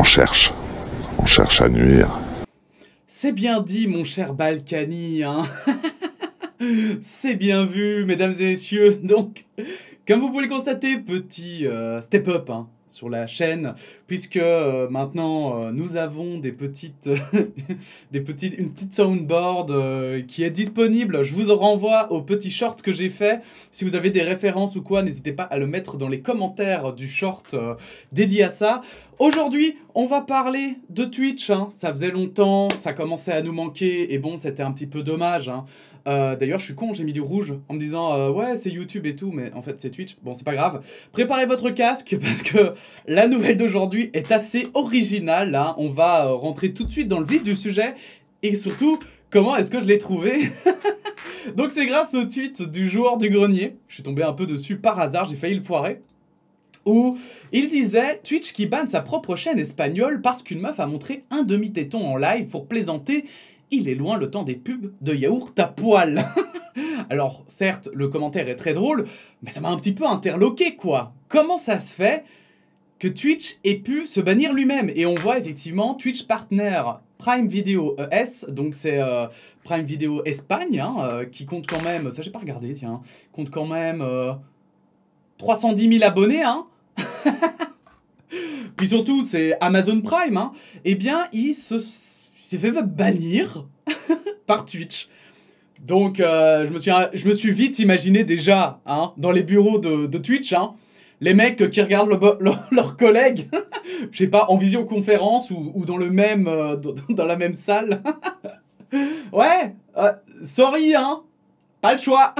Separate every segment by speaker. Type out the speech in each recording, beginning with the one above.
Speaker 1: on cherche. On cherche à nuire. C'est bien dit, mon cher Balkany. Hein C'est bien vu, mesdames et messieurs. Donc, comme vous pouvez le constater, petit euh, step-up. Hein sur la chaîne, puisque euh, maintenant euh, nous avons des petites, des petites, une petite soundboard euh, qui est disponible. Je vous renvoie au petit short que j'ai fait. Si vous avez des références ou quoi, n'hésitez pas à le mettre dans les commentaires du short dédié à ça. Aujourd'hui, on va parler de Twitch. Hein. Ça faisait longtemps, ça commençait à nous manquer, et bon, c'était un petit peu dommage. Hein. Euh, d'ailleurs, je suis con, j'ai mis du rouge en me disant euh, ouais, c'est YouTube et tout, mais en fait, c'est Twitch. Bon, c'est pas grave. Préparez votre casque parce que la nouvelle d'aujourd'hui est assez originale. On va euh, rentrer tout de suite dans le vif du sujet et surtout, comment est-ce que je l'ai trouvé Donc, c'est grâce au tweet du joueur du grenier. Je suis tombé un peu dessus par hasard, j'ai failli le poirer. où il disait Twitch qui banne sa propre chaîne espagnole parce qu'une meuf a montré un demi-téton en live pour plaisanter il est loin le temps des pubs de yaourt à poil. Alors certes, le commentaire est très drôle, mais ça m'a un petit peu interloqué quoi. Comment ça se fait que Twitch ait pu se bannir lui-même Et on voit effectivement Twitch Partner Prime Video ES, donc c'est euh, Prime Video Espagne, hein, euh, qui compte quand même, ça j'ai pas regardé, tiens, compte quand même 310 euh, 000 abonnés, hein Puis surtout, c'est Amazon Prime, hein Eh bien, ils se s'est fait bannir par Twitch. Donc, euh, je, me suis, je me suis vite imaginé déjà, hein, dans les bureaux de, Twitch, hein, les mecs qui regardent le leurs collègues, je sais pas, en visioconférence ou, ou dans, le même, euh, dans, la même salle. ouais, euh, sorry, hein, pas le choix.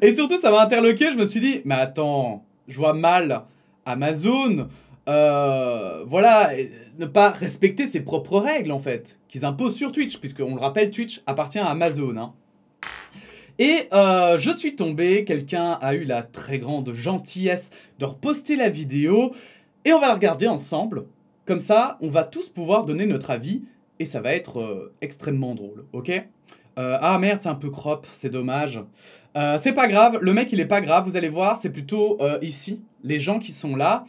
Speaker 1: Et surtout, ça m'a interloqué, je me suis dit, mais attends, je vois mal Amazon, euh, voilà, ne pas respecter ses propres règles en fait, qu'ils imposent sur Twitch, puisqu'on le rappelle, Twitch appartient à Amazon. Hein. Et euh, je suis tombé, quelqu'un a eu la très grande gentillesse de reposter la vidéo, et on va la regarder ensemble. Comme ça, on va tous pouvoir donner notre avis, et ça va être euh, extrêmement drôle, ok ah merde, c'est un peu crop, c'est dommage. c'est pas grave, le mec il est pas grave, vous allez voir, c'est plutôt ici, les gens qui sont là.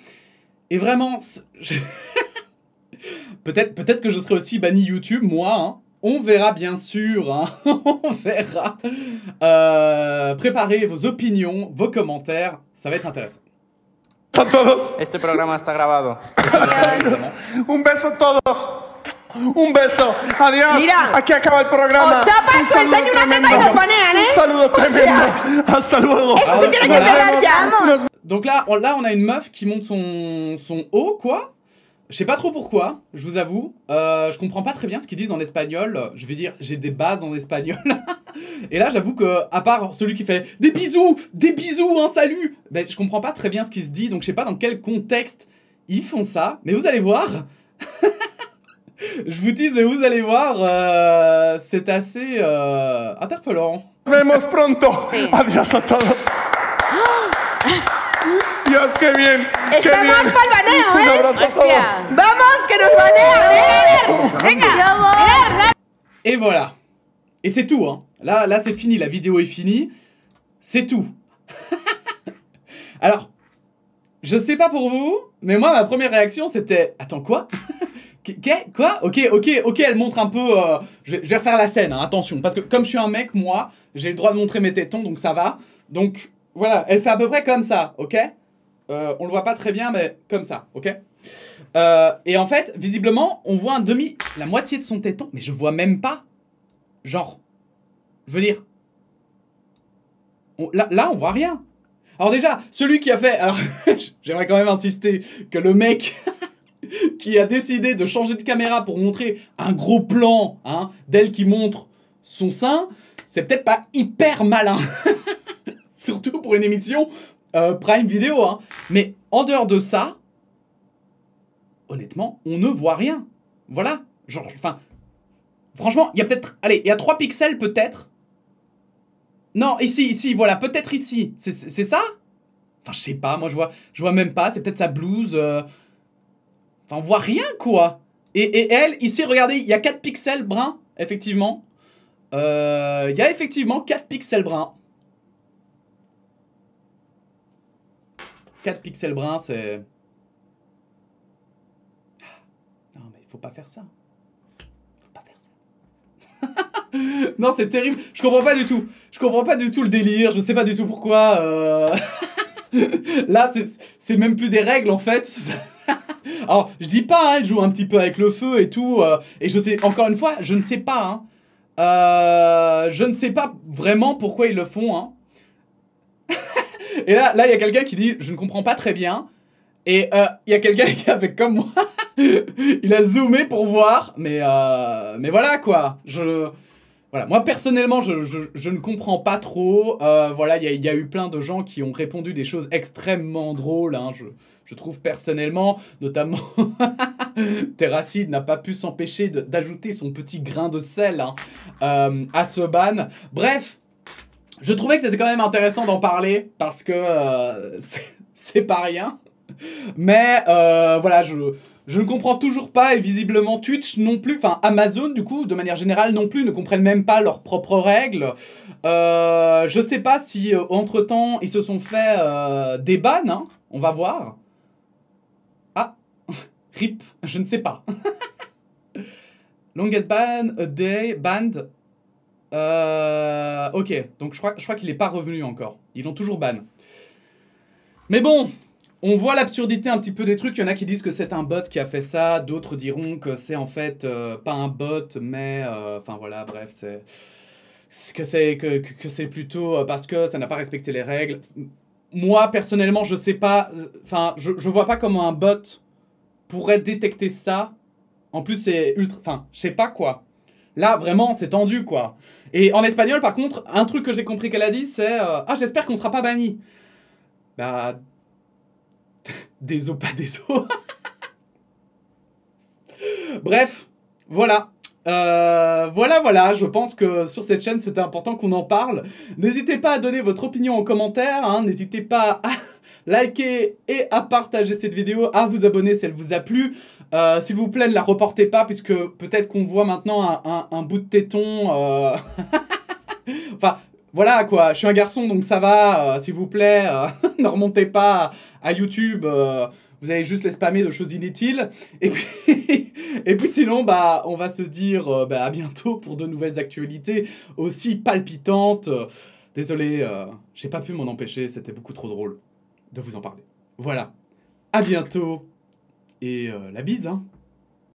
Speaker 1: Et vraiment, peut-être peut que je serai aussi banni YouTube, moi. Hein. On verra bien sûr, hein. on verra. Euh, préparez vos opinions, vos commentaires, ça va être intéressant. Este programa Un beso a todos. Un beso, adiós. Mira, acaba el programa. Oh, ¿eh? un saludo tremendo. Un saludo tremendo. Donc là, là, on a une meuf qui monte son, son haut, quoi. Je sais pas trop pourquoi, je vous avoue. Euh, je comprends pas très bien ce qu'ils disent en espagnol. Je vais dire, j'ai des bases en espagnol. Et là, j'avoue que, à part celui qui fait des bisous, des bisous, un salut, ben, je comprends pas très bien ce qui se dit. Donc, je sais pas dans quel contexte ils font ça. Mais vous allez voir. Je vous dis mais vous allez voir, euh, c'est assez interpellant. Euh, interpellant. Vemos pronto. Sí. Adiós a todos. Dios, qué bien. Qué Estamos bien. para el baneo, ¿eh? a Vamos, que nos banean. Oh, Venga, Et voilà. Et c'est tout, hein. Là, là c'est fini, la vidéo est finie. C'est tout. Alors, je sais pas pour vous, mais moi, ma première réaction, c'était... Attends, quoi quoi Ok, ok, ok, elle montre un peu. Euh, je, vais, refaire la scène, hein, attention. Parce que comme je suis un mec, moi, j'ai le droit de montrer mes tétons, donc ça va. Donc voilà, elle fait à peu près comme ça, ok euh, On le voit pas très bien, mais comme ça, ok euh, Et en fait, visiblement, on voit un demi. La moitié de son téton, mais je vois même pas. Genre. Je veux dire. là, là, on voit rien. Alors déjà, celui qui a fait... Alors, j'aimerais quand même insister que le mec qui a décidé de changer de caméra pour montrer un gros plan hein, d'elle qui montre son sein, c'est peut-être pas hyper malin. Surtout pour une émission euh, Prime Vidéo. Hein. Mais en dehors de ça, honnêtement, on ne voit rien. Voilà. Genre, enfin, franchement, il y a peut-être. Allez, il y a 3 pixels peut-être. Non, ici, ici, voilà, peut-être ici. C'est ça Enfin, je sais pas, moi je vois, je vois même pas. C'est peut-être sa blouse. Euh, on voit rien, quoi. Et, elle, ici, regardez, il y a 4 pixels bruns, effectivement. Euh, il y a effectivement 4 pixels bruns. 4 pixels bruns, c'est... Ah, non, mais il faut pas faire ça. Faut pas faire ça. non, c'est terrible. Je comprends pas du tout. Je comprends pas du tout le délire. Je sais pas du tout pourquoi. Euh... Là, c'est même plus des règles, en fait. Alors, je dis pas, hein, elle joue un petit peu avec le feu et tout. Euh, et je sais, encore une fois, je ne sais pas. Hein. Euh, je ne sais pas vraiment pourquoi ils le font. Hein. et là, là, il y a quelqu'un qui dit, je ne comprends pas très bien. Et euh, il y a quelqu'un qui comme moi. il a zoomé pour voir. Mais, mais voilà, quoi. Je... Voilà, moi personnellement, je, je, ne comprends pas trop. voilà, il y, y, a eu plein de gens qui ont répondu des choses extrêmement drôles. Hein, je... Je trouve personnellement, notamment, Terracide n'a pas pu s'empêcher d'ajouter son petit grain de sel hein, euh, à ce ban. Bref, je trouvais que c'était quand même intéressant d'en parler parce que euh, c'est pas rien. Mais euh, voilà, je, je ne comprends toujours pas et visiblement Twitch non plus, enfin Amazon du coup, de manière générale non plus, ne comprennent même pas leurs propres règles. Euh, je sais pas si entre temps ils se sont fait des bans. Hein, on va voir. RIP, je ne sais pas. Longest ban, a day, banned. Euh, ok, donc je crois, je crois qu'il n'est pas revenu encore. Ils l'ont toujours ban. Mais bon, on voit l'absurdité un petit peu des trucs. Il y en a qui disent que c'est un bot qui a fait ça. D'autres diront que c'est en fait euh, pas un bot, mais... Euh, enfin voilà, bref, c'est... Que c'est que, plutôt parce que ça n'a pas respecté les règles. Moi, personnellement, je sais pas... Enfin, je, je vois pas comment un bot pourrait détecter ça. En plus, c'est ultra. Enfin, je sais pas quoi. Là, vraiment, c'est tendu, quoi. Et en espagnol, par contre, un truc que j'ai compris qu'elle a dit, c'est euh, Ah, j'espère qu'on sera pas banni. Bah. désolé, pas des désolé. Bref, voilà. Euh, voilà, voilà, je pense que sur cette chaîne, c'était important qu'on en parle. N'hésitez pas à donner votre opinion en commentaire, hein. n'hésitez pas à liker et à partager cette vidéo, à vous abonner si elle vous a plu. Euh, s'il vous plaît, ne la reportez pas, puisque peut-être qu'on voit maintenant un, bout de téton. Euh. enfin, voilà quoi, je suis un garçon, donc ça va, s'il vous plaît, ne remontez pas à YouTube vous allez juste les spammer de choses inutiles. Et puis, et puis sinon, bah, on va se dire euh, bah, à bientôt pour de nouvelles actualités aussi palpitantes. Désolé, euh, j'ai pas pu m'en empêcher, c'était beaucoup trop drôle de vous en parler. Voilà, à bientôt et euh, la bise, hein.